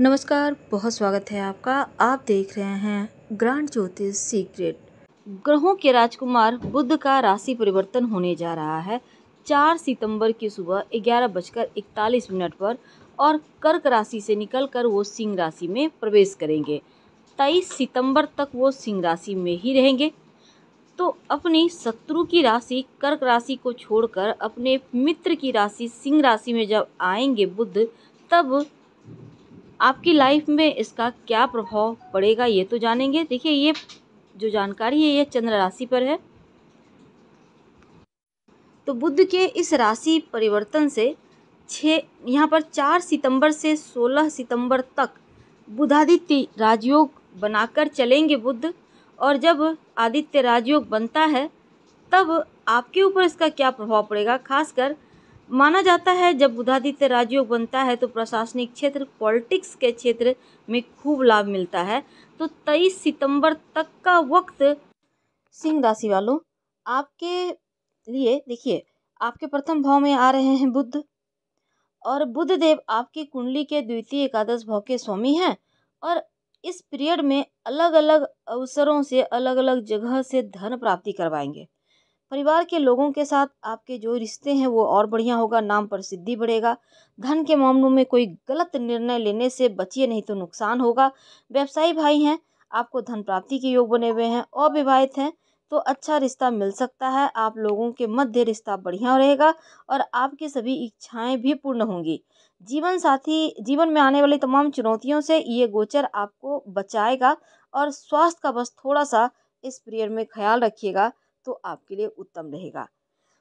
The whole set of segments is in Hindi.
नमस्कार बहुत स्वागत है आपका आप देख रहे हैं ग्रांड ज्योतिष सीक्रेट ग्रहों के राजकुमार बुद्ध का राशि परिवर्तन होने जा रहा है चार सितंबर की सुबह ग्यारह बजकर इकतालीस मिनट पर और कर्क राशि से निकलकर वो सिंह राशि में प्रवेश करेंगे तेईस सितंबर तक वो सिंह राशि में ही रहेंगे तो अपनी शत्रु की राशि कर्क राशि को छोड़कर अपने मित्र की राशि सिंह राशि में जब आएंगे बुद्ध तब आपकी लाइफ में इसका क्या प्रभाव पड़ेगा ये तो जानेंगे देखिए ये जो जानकारी है ये चंद्र राशि पर है तो बुद्ध के इस राशि परिवर्तन से छः यहाँ पर चार सितंबर से सोलह सितंबर तक बुधादित्य राजयोग बनाकर चलेंगे बुद्ध और जब आदित्य राजयोग बनता है तब आपके ऊपर इसका क्या प्रभाव पड़ेगा खासकर माना जाता है जब बुधादित्य राजयोग बनता है तो प्रशासनिक क्षेत्र पॉलिटिक्स के क्षेत्र में खूब लाभ मिलता है तो तेईस सितंबर तक का वक्त सिंह राशि वालों आपके लिए देखिए आपके प्रथम भाव में आ रहे हैं बुद्ध और बुद्ध देव आपकी कुंडली के द्वितीय एकादश भाव के स्वामी हैं और इस पीरियड में अलग अलग अवसरों से अलग अलग जगह से धन प्राप्ति करवाएंगे परिवार के लोगों के साथ आपके जो रिश्ते हैं वो और बढ़िया होगा नाम प्रसिद्धि बढ़ेगा धन के मामलों में कोई गलत निर्णय लेने से बचिए नहीं तो नुकसान होगा व्यवसायी भाई हैं आपको धन प्राप्ति के योग बने हुए हैं अविवाहित हैं तो अच्छा रिश्ता मिल सकता है आप लोगों के मध्य रिश्ता बढ़िया रहेगा और आपकी सभी इच्छाएं भी पूर्ण होंगी जीवन साथी जीवन में आने वाली तमाम चुनौतियों से ये गोचर आपको बचाएगा और स्वास्थ्य का बस थोड़ा सा इस पीरियड में ख्याल रखिएगा तो आपके लिए उत्तम रहेगा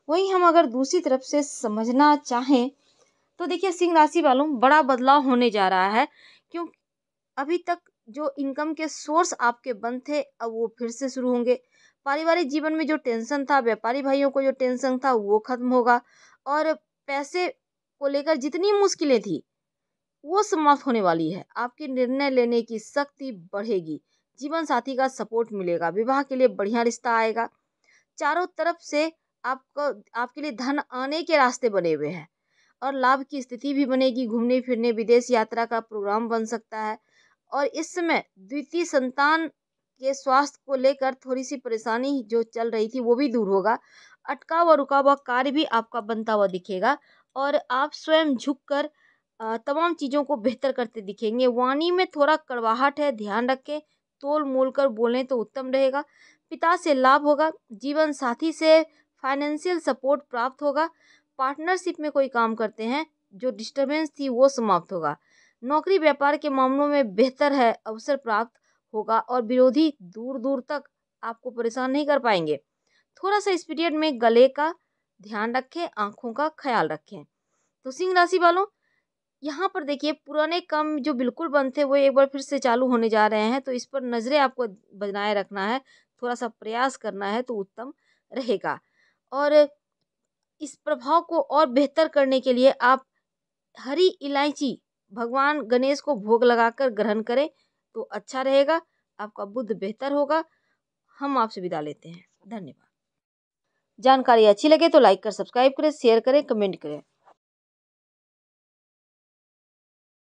वहीं हम अगर दूसरी तरफ से समझना चाहें तो देखिए सिंह राशि वालों बड़ा बदलाव होने जा रहा है क्योंकि अभी तक जो इनकम के सोर्स आपके बंद थे अब वो फिर से शुरू होंगे पारिवारिक जीवन में जो टेंशन था व्यापारी भाइयों को जो टेंशन था वो खत्म होगा और पैसे को लेकर जितनी मुश्किलें थी वो समाप्त होने वाली है आपके निर्णय लेने की शक्ति बढ़ेगी जीवन साथी का सपोर्ट मिलेगा विवाह के लिए बढ़िया रिश्ता आएगा चारों तरफ से आपको आपके लिए धन आने के रास्ते बने हुए हैं और लाभ की स्थिति भी बनेगी घूमने फिरने विदेश यात्रा का प्रोग्राम बन सकता है और इस समय द्वितीय संतान के स्वास्थ्य को लेकर थोड़ी सी परेशानी जो चल रही थी वो भी दूर होगा अटका हुआ रुका हुआ कार्य भी आपका बनता हुआ दिखेगा और आप स्वयं झुक कर तमाम चीज़ों को बेहतर करते दिखेंगे वाणी में थोड़ा कड़वाहट है ध्यान रखें तोल मोल कर बोलें तो उत्तम रहेगा पिता से लाभ होगा जीवन साथी से फाइनेंशियल सपोर्ट प्राप्त होगा पार्टनरशिप में कोई काम करते हैं जो डिस्टर्बेंस थी वो समाप्त होगा नौकरी व्यापार के मामलों में बेहतर है अवसर प्राप्त होगा और विरोधी दूर दूर तक आपको परेशान नहीं कर पाएंगे थोड़ा सा इस पीरियड में गले का ध्यान रखें आंखों का ख्याल रखें तो सिंह राशि वालों यहाँ पर देखिए पुराने काम जो बिल्कुल बंद थे वो एक बार फिर से चालू होने जा रहे हैं तो इस पर नज़रें आपको बनाए रखना है थोड़ा सा प्रयास करना है तो उत्तम रहेगा और इस प्रभाव को और बेहतर करने के लिए आप हरी इलायची भगवान गणेश को भोग लगाकर ग्रहण करें तो अच्छा रहेगा आपका बुद्ध बेहतर होगा हम आपसे विदा लेते हैं धन्यवाद जानकारी अच्छी लगे तो लाइक कर सब्सक्राइब करें शेयर करें कमेंट करें